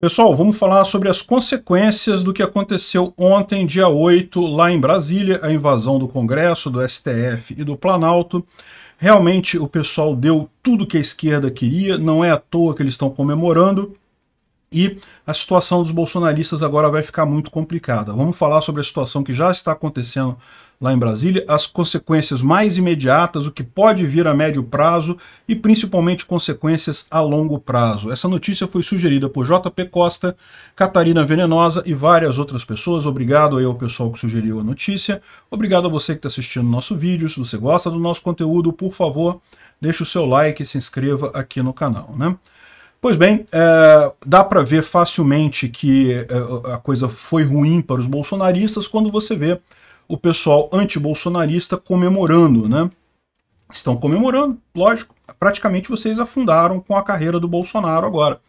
Pessoal, vamos falar sobre as consequências do que aconteceu ontem, dia 8, lá em Brasília, a invasão do Congresso, do STF e do Planalto. Realmente o pessoal deu tudo que a esquerda queria, não é à toa que eles estão comemorando. E a situação dos bolsonaristas agora vai ficar muito complicada. Vamos falar sobre a situação que já está acontecendo lá em Brasília, as consequências mais imediatas, o que pode vir a médio prazo e principalmente consequências a longo prazo. Essa notícia foi sugerida por JP Costa, Catarina Venenosa e várias outras pessoas. Obrigado aí ao pessoal que sugeriu a notícia. Obrigado a você que está assistindo nosso vídeo. Se você gosta do nosso conteúdo, por favor, deixe o seu like e se inscreva aqui no canal. Né? Pois bem, é, dá para ver facilmente que é, a coisa foi ruim para os bolsonaristas quando você vê o pessoal anti-bolsonarista comemorando, né? Estão comemorando, lógico. Praticamente vocês afundaram com a carreira do Bolsonaro agora.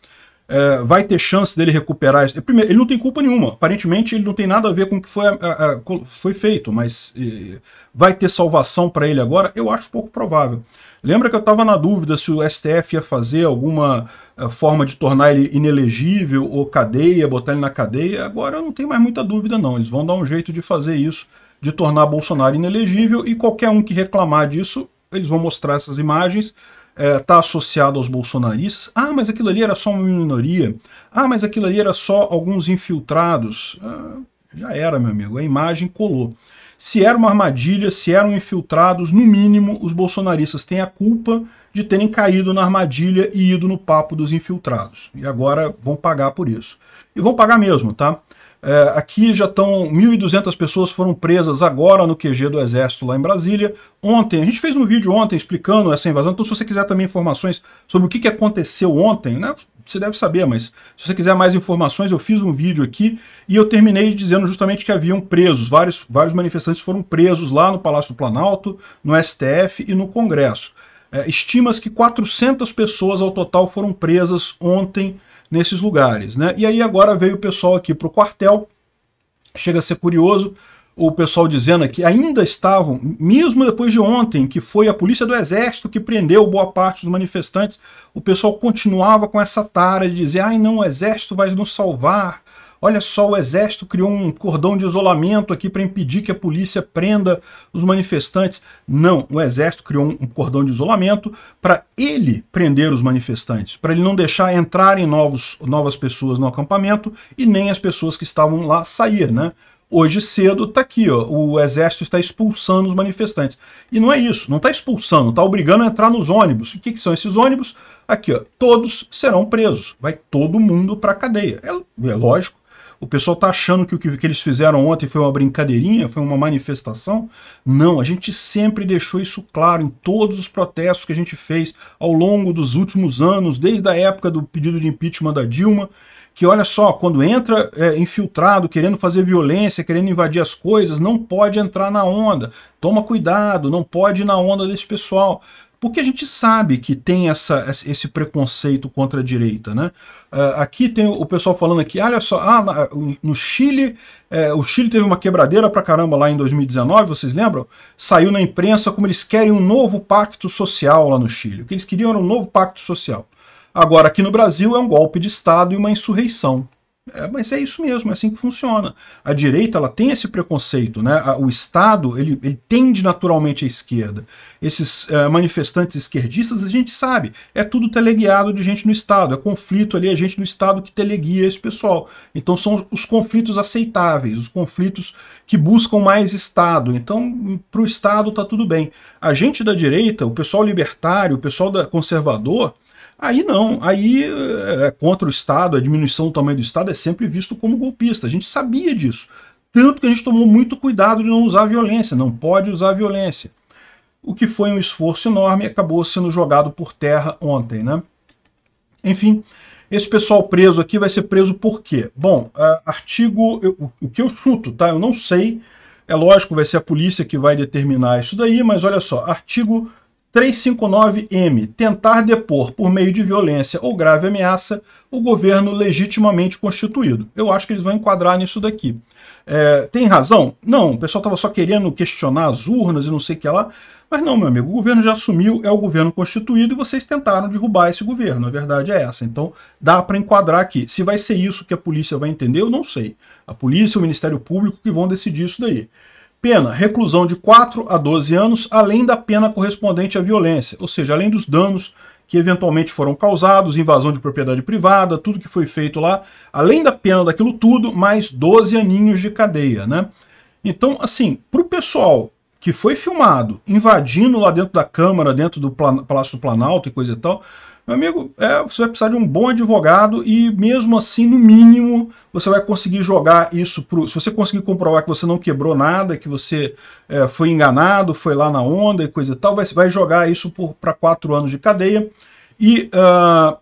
É, vai ter chance dele recuperar. Primeiro, ele não tem culpa nenhuma. Aparentemente, ele não tem nada a ver com o que foi, a, é, a, é, foi feito, mas e, vai ter salvação para ele agora? Eu acho pouco provável. Lembra que eu estava na dúvida se o STF ia fazer alguma é, forma de tornar ele inelegível ou cadeia, botar ele na cadeia? Agora não tem mais muita dúvida, não. Eles vão dar um jeito de fazer isso de tornar Bolsonaro inelegível e qualquer um que reclamar disso, eles vão mostrar essas imagens, está é, associado aos bolsonaristas. Ah, mas aquilo ali era só uma minoria. Ah, mas aquilo ali era só alguns infiltrados. Ah, já era, meu amigo, a imagem colou. Se era uma armadilha, se eram infiltrados, no mínimo os bolsonaristas têm a culpa de terem caído na armadilha e ido no papo dos infiltrados. E agora vão pagar por isso. E vão pagar mesmo, tá? É, aqui já estão 1.200 pessoas foram presas agora no QG do Exército lá em Brasília. Ontem, a gente fez um vídeo ontem explicando essa invasão, então se você quiser também informações sobre o que, que aconteceu ontem, né? Você deve saber, mas se você quiser mais informações, eu fiz um vídeo aqui e eu terminei dizendo justamente que haviam presos, vários, vários manifestantes foram presos lá no Palácio do Planalto, no STF e no Congresso. É, Estima-se que 400 pessoas ao total foram presas ontem nesses lugares. Né? E aí agora veio o pessoal aqui para o quartel, chega a ser curioso, o pessoal dizendo que ainda estavam, mesmo depois de ontem, que foi a polícia do exército que prendeu boa parte dos manifestantes, o pessoal continuava com essa tara de dizer, ai não, o exército vai nos salvar, Olha só, o exército criou um cordão de isolamento aqui para impedir que a polícia prenda os manifestantes. Não, o exército criou um cordão de isolamento para ele prender os manifestantes, para ele não deixar entrarem novos, novas pessoas no acampamento e nem as pessoas que estavam lá sair, né? hoje cedo está aqui, ó, o exército está expulsando os manifestantes. E não é isso, não está expulsando, está obrigando a entrar nos ônibus. O que, que são esses ônibus? Aqui, ó, todos serão presos, vai todo mundo para a cadeia. É, é lógico, o pessoal está achando que o que, que eles fizeram ontem foi uma brincadeirinha, foi uma manifestação. Não, a gente sempre deixou isso claro em todos os protestos que a gente fez ao longo dos últimos anos, desde a época do pedido de impeachment da Dilma que olha só, quando entra é, infiltrado, querendo fazer violência, querendo invadir as coisas, não pode entrar na onda. Toma cuidado, não pode ir na onda desse pessoal porque a gente sabe que tem essa, esse preconceito contra a direita. Né? É, aqui tem o pessoal falando aqui, olha só, ah, no Chile, é, o Chile teve uma quebradeira pra caramba lá em 2019, vocês lembram? Saiu na imprensa como eles querem um novo pacto social lá no Chile. O que eles queriam era um novo pacto social. Agora, aqui no Brasil, é um golpe de Estado e uma insurreição. É, mas é isso mesmo, é assim que funciona. A direita ela tem esse preconceito, né? o Estado ele, ele tende naturalmente à esquerda. Esses é, manifestantes esquerdistas, a gente sabe, é tudo teleguiado de gente no Estado, é conflito ali, é gente no Estado que teleguia esse pessoal. Então são os conflitos aceitáveis, os conflitos que buscam mais Estado. Então, para o Estado tá tudo bem. A gente da direita, o pessoal libertário, o pessoal da conservador, Aí não, aí eh, é contra o Estado, a diminuição do tamanho do Estado é sempre visto como golpista. A gente sabia disso. Tanto que a gente tomou muito cuidado de não usar violência, não pode usar violência. O que foi um esforço enorme acabou sendo jogado por terra ontem, né? Enfim, esse pessoal preso aqui vai ser preso por quê? Bom, uh, artigo, eu, o que eu chuto, tá? Eu não sei. É lógico, vai ser a polícia que vai determinar isso daí, mas olha só, artigo 359M tentar depor por meio de violência ou grave ameaça o governo legitimamente constituído. Eu acho que eles vão enquadrar nisso daqui. É, tem razão? Não, o pessoal estava só querendo questionar as urnas e não sei o que lá. Mas não, meu amigo, o governo já assumiu, é o governo constituído e vocês tentaram derrubar esse governo. A verdade é essa. Então dá para enquadrar aqui. Se vai ser isso que a polícia vai entender, eu não sei. A polícia, o Ministério Público que vão decidir isso daí. Pena, reclusão de 4 a 12 anos, além da pena correspondente à violência, ou seja, além dos danos que eventualmente foram causados, invasão de propriedade privada, tudo que foi feito lá, além da pena daquilo tudo, mais 12 aninhos de cadeia, né? Então, assim, para o pessoal que foi filmado invadindo lá dentro da Câmara, dentro do Palácio do Planalto e coisa e tal, meu amigo, é, você vai precisar de um bom advogado e mesmo assim, no mínimo, você vai conseguir jogar isso para Se você conseguir comprovar que você não quebrou nada, que você é, foi enganado, foi lá na onda e coisa e tal, vai, vai jogar isso para quatro anos de cadeia. E uh,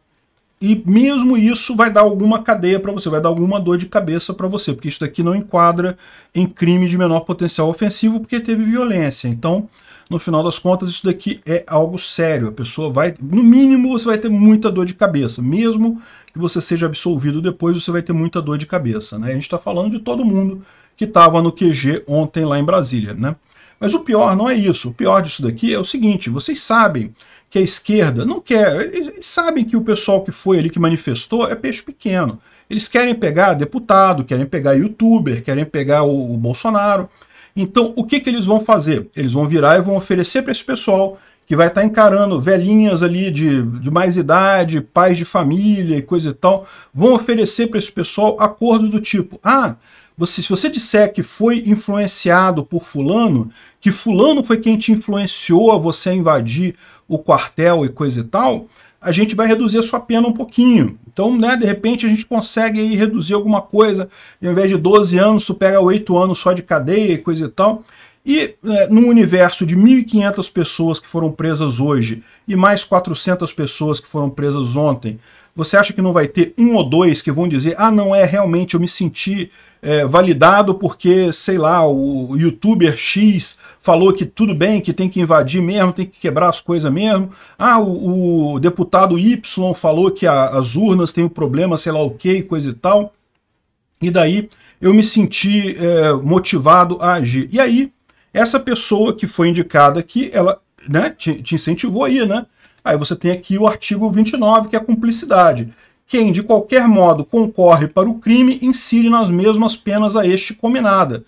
e mesmo isso vai dar alguma cadeia para você, vai dar alguma dor de cabeça para você, porque isso daqui não enquadra em crime de menor potencial ofensivo porque teve violência. Então, no final das contas, isso daqui é algo sério. A pessoa vai, no mínimo, você vai ter muita dor de cabeça. Mesmo que você seja absolvido depois, você vai ter muita dor de cabeça. Né? A gente está falando de todo mundo que estava no QG ontem lá em Brasília. Né? Mas o pior não é isso. O pior disso daqui é o seguinte, vocês sabem que a esquerda não quer. Eles sabem que o pessoal que foi ali, que manifestou, é peixe pequeno. Eles querem pegar deputado, querem pegar youtuber, querem pegar o, o Bolsonaro. Então, o que, que eles vão fazer? Eles vão virar e vão oferecer para esse pessoal que vai estar tá encarando velhinhas ali de, de mais idade, pais de família e coisa e tal, vão oferecer para esse pessoal acordos do tipo: ah, você, se você disser que foi influenciado por fulano, que fulano foi quem te influenciou a você invadir o quartel e coisa e tal, a gente vai reduzir a sua pena um pouquinho. Então, né, de repente a gente consegue aí reduzir alguma coisa, e ao invés de 12 anos, tu pega 8 anos só de cadeia e coisa e tal. E né, num universo de 1.500 pessoas que foram presas hoje e mais 400 pessoas que foram presas ontem, você acha que não vai ter um ou dois que vão dizer, ah, não é, realmente eu me senti é, validado porque, sei lá, o youtuber X falou que tudo bem, que tem que invadir mesmo, tem que quebrar as coisas mesmo. Ah, o, o deputado Y falou que a, as urnas têm um problema, sei lá o que, coisa e tal. E daí eu me senti é, motivado a agir. E aí, essa pessoa que foi indicada aqui, ela né, te, te incentivou aí, né? Aí você tem aqui o artigo 29, que é a cumplicidade. Quem, de qualquer modo, concorre para o crime, incide nas mesmas penas a este combinada.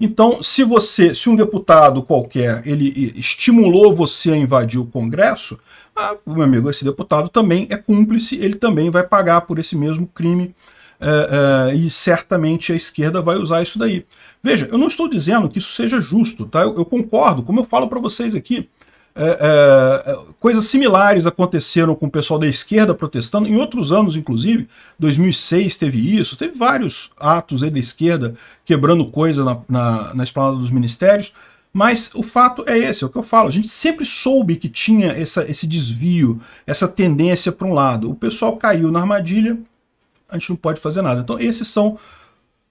Então, se você, se um deputado qualquer, ele estimulou você a invadir o Congresso, ah, meu amigo, esse deputado também é cúmplice, ele também vai pagar por esse mesmo crime eh, eh, e certamente a esquerda vai usar isso daí. Veja, eu não estou dizendo que isso seja justo, tá? Eu, eu concordo, como eu falo para vocês aqui, é, é, é, coisas similares aconteceram com o pessoal da esquerda protestando, em outros anos, inclusive, 2006 teve isso, teve vários atos da esquerda quebrando coisa na, na, na esplanada dos ministérios, mas o fato é esse, é o que eu falo. A gente sempre soube que tinha essa, esse desvio, essa tendência para um lado. O pessoal caiu na armadilha, a gente não pode fazer nada. Então, esses são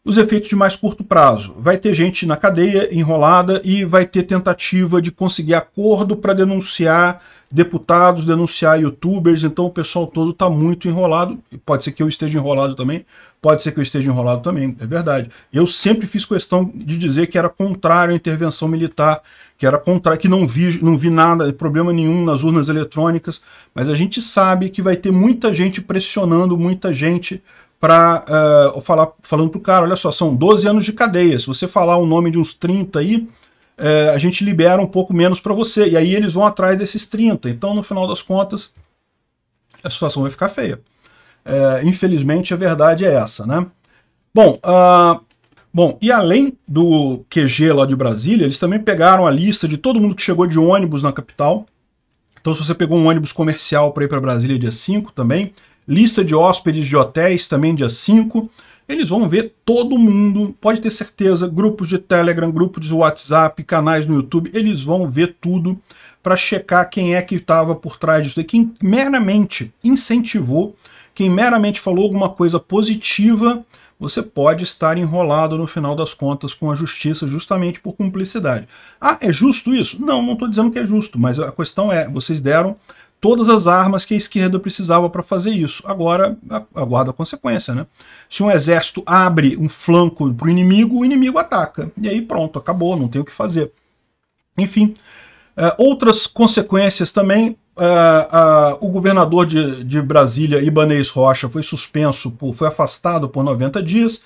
os efeitos de mais curto prazo. Vai ter gente na cadeia enrolada e vai ter tentativa de conseguir acordo para denunciar deputados, denunciar youtubers, então o pessoal todo está muito enrolado. Pode ser que eu esteja enrolado também, pode ser que eu esteja enrolado também, é verdade. Eu sempre fiz questão de dizer que era contrário à intervenção militar, que era contrário, que não vi, não vi nada, problema nenhum nas urnas eletrônicas, mas a gente sabe que vai ter muita gente pressionando, muita gente para uh, eh, falar, falando pro cara, olha só, são 12 anos de cadeia. Se você falar o nome de uns 30 aí, uh, a gente libera um pouco menos para você. E aí eles vão atrás desses 30. Então, no final das contas, a situação vai ficar feia. Uh, infelizmente, a verdade é essa, né? Bom, ah, bom, e além do QG lá de Brasília, eles também pegaram a lista de todo mundo que chegou de ônibus na capital. Então, se você pegou um ônibus comercial para ir para Brasília dia 5 também, lista de hóspedes de hotéis também dia 5. Eles vão ver todo mundo, pode ter certeza, grupos de Telegram, grupos de WhatsApp, canais no YouTube, eles vão ver tudo para checar quem é que estava por trás disso, quem meramente incentivou, quem meramente falou alguma coisa positiva, você pode estar enrolado no final das contas com a justiça justamente por cumplicidade. Ah, é justo isso? Não, não estou dizendo que é justo, mas a questão é, vocês deram todas as armas que a esquerda precisava para fazer isso. Agora aguarda a consequência, né? Se um exército abre um flanco para o inimigo, o inimigo ataca. E aí pronto, acabou, não tem o que fazer. Enfim, uh, outras consequências também. Uh, uh, o governador de, de Brasília, Ibanez Rocha, foi suspenso, por, foi afastado por 90 dias.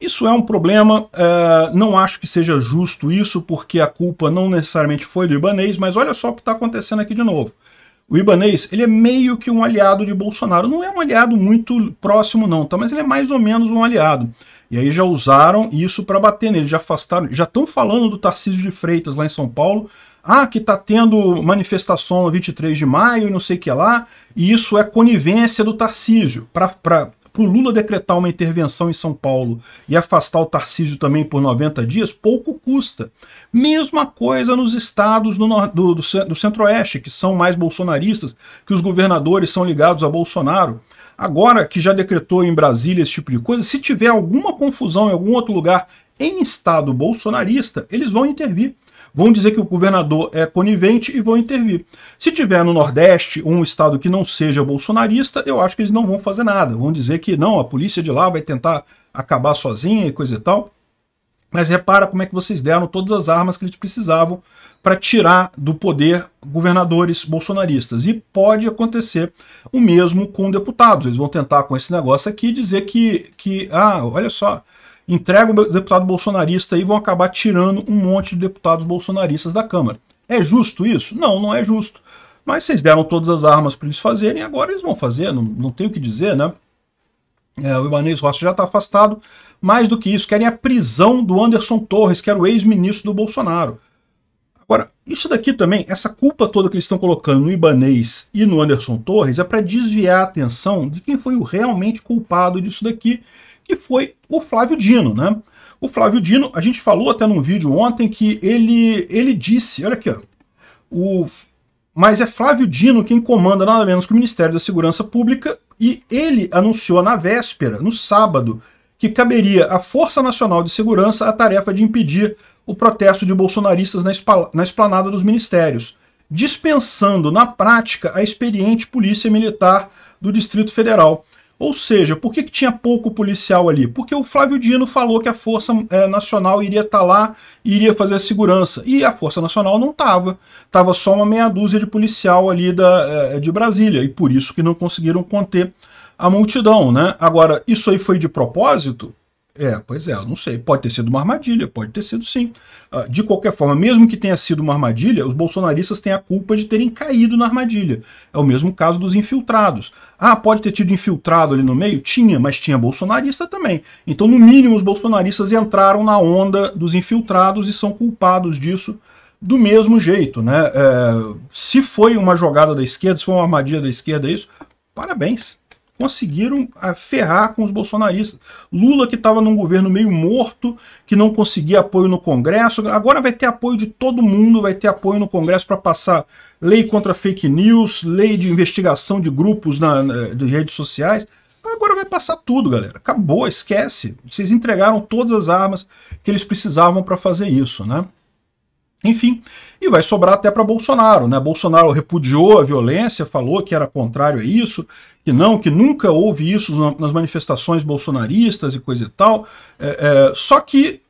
Isso é um problema, é, não acho que seja justo isso, porque a culpa não necessariamente foi do Ibanez, mas olha só o que está acontecendo aqui de novo. O Ibanês, ele é meio que um aliado de Bolsonaro. Não é um aliado muito próximo, não, tá? Mas ele é mais ou menos um aliado. E aí já usaram isso para bater nele, já afastaram, já estão falando do Tarcísio de Freitas lá em São Paulo. Ah, que tá tendo manifestação no 23 de maio e não sei o que lá. E isso é conivência do Tarcísio para para o Lula decretar uma intervenção em São Paulo e afastar o Tarcísio também por 90 dias, pouco custa. Mesma coisa nos estados do, do, do, do centro-oeste, que são mais bolsonaristas, que os governadores são ligados a Bolsonaro. Agora que já decretou em Brasília esse tipo de coisa, se tiver alguma confusão em algum outro lugar em estado bolsonarista, eles vão intervir vão dizer que o governador é conivente e vão intervir. Se tiver no Nordeste um estado que não seja bolsonarista, eu acho que eles não vão fazer nada. Vão dizer que não, a polícia de lá vai tentar acabar sozinha e coisa e tal. Mas repara como é que vocês deram todas as armas que eles precisavam para tirar do poder governadores bolsonaristas. E pode acontecer o mesmo com deputados. Eles vão tentar com esse negócio aqui dizer que, que ah, olha só, entrega o deputado bolsonarista e vão acabar tirando um monte de deputados bolsonaristas da Câmara. É justo isso? Não, não é justo. Mas vocês deram todas as armas para eles fazerem, agora eles vão fazer, não, não tem o que dizer, né? É, o Ibanez Rossi já está afastado. Mais do que isso, querem a prisão do Anderson Torres, que era o ex-ministro do Bolsonaro. Agora, isso daqui também, essa culpa toda que eles estão colocando no Ibanês e no Anderson Torres é para desviar a atenção de quem foi o realmente culpado disso daqui, que foi o Flávio Dino, né? O Flávio Dino, a gente falou até num vídeo ontem que ele, ele disse, olha aqui, ó, o, mas é Flávio Dino quem comanda nada menos que o Ministério da Segurança Pública e ele anunciou na véspera, no sábado, que caberia à Força Nacional de Segurança a tarefa de impedir o protesto de bolsonaristas na, na esplanada dos ministérios, dispensando na prática a experiente polícia militar do Distrito Federal. Ou seja, por que, que tinha pouco policial ali? Porque o Flávio Dino falou que a Força é, Nacional iria estar tá lá e iria fazer a segurança. E a Força Nacional não estava. Estava só uma meia dúzia de policial ali da, é, de Brasília. E por isso que não conseguiram conter a multidão. Né? Agora, isso aí foi de propósito? É, pois é, eu não sei. Pode ter sido uma armadilha, pode ter sido sim. Ah, de qualquer forma, mesmo que tenha sido uma armadilha, os bolsonaristas têm a culpa de terem caído na armadilha. É o mesmo caso dos infiltrados. Ah, pode ter tido infiltrado ali no meio? Tinha, mas tinha bolsonarista também. Então, no mínimo, os bolsonaristas entraram na onda dos infiltrados e são culpados disso do mesmo jeito. Né? É, se foi uma jogada da esquerda, se foi uma armadilha da esquerda, é isso, parabéns conseguiram ah, ferrar com os bolsonaristas. Lula, que estava num governo meio morto, que não conseguia apoio no Congresso, agora vai ter apoio de todo mundo, vai ter apoio no Congresso para passar lei contra fake news, lei de investigação de grupos na, na, de redes sociais. Agora vai passar tudo, galera. Acabou, esquece. Vocês entregaram todas as armas que eles precisavam para fazer isso, né? Enfim, e vai sobrar até para Bolsonaro. Né? Bolsonaro repudiou a violência, falou que era contrário a isso, que não, que nunca houve isso nas manifestações bolsonaristas e coisa e tal. É, é, só que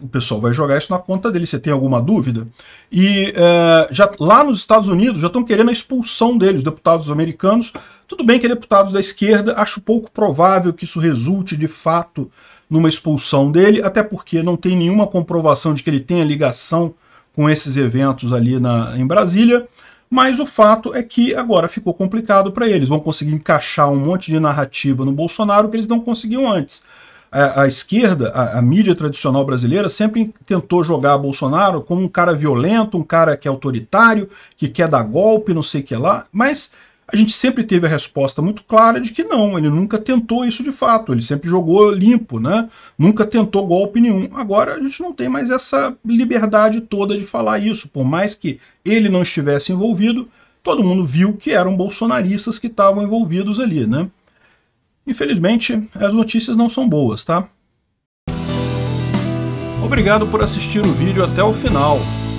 o pessoal vai jogar isso na conta dele, você tem alguma dúvida? E é, já lá nos Estados Unidos já estão querendo a expulsão dele, os deputados americanos. Tudo bem que é deputados da esquerda, acho pouco provável que isso resulte de fato numa expulsão dele, até porque não tem nenhuma comprovação de que ele tenha ligação com esses eventos ali na, em Brasília, mas o fato é que agora ficou complicado para eles. Vão conseguir encaixar um monte de narrativa no Bolsonaro que eles não conseguiam antes. A, é, a esquerda, a, a, mídia tradicional brasileira, sempre tentou jogar Bolsonaro como um cara violento, um cara que é autoritário, que quer dar golpe, não sei o que lá, mas a gente sempre teve a resposta muito clara de que não, ele nunca tentou isso de fato, ele sempre jogou limpo, né? nunca tentou golpe nenhum. Agora a gente não tem mais essa liberdade toda de falar isso, por mais que ele não estivesse envolvido, todo mundo viu que eram bolsonaristas que estavam envolvidos ali. Né? Infelizmente, as notícias não são boas, tá? Obrigado por assistir o vídeo até o final.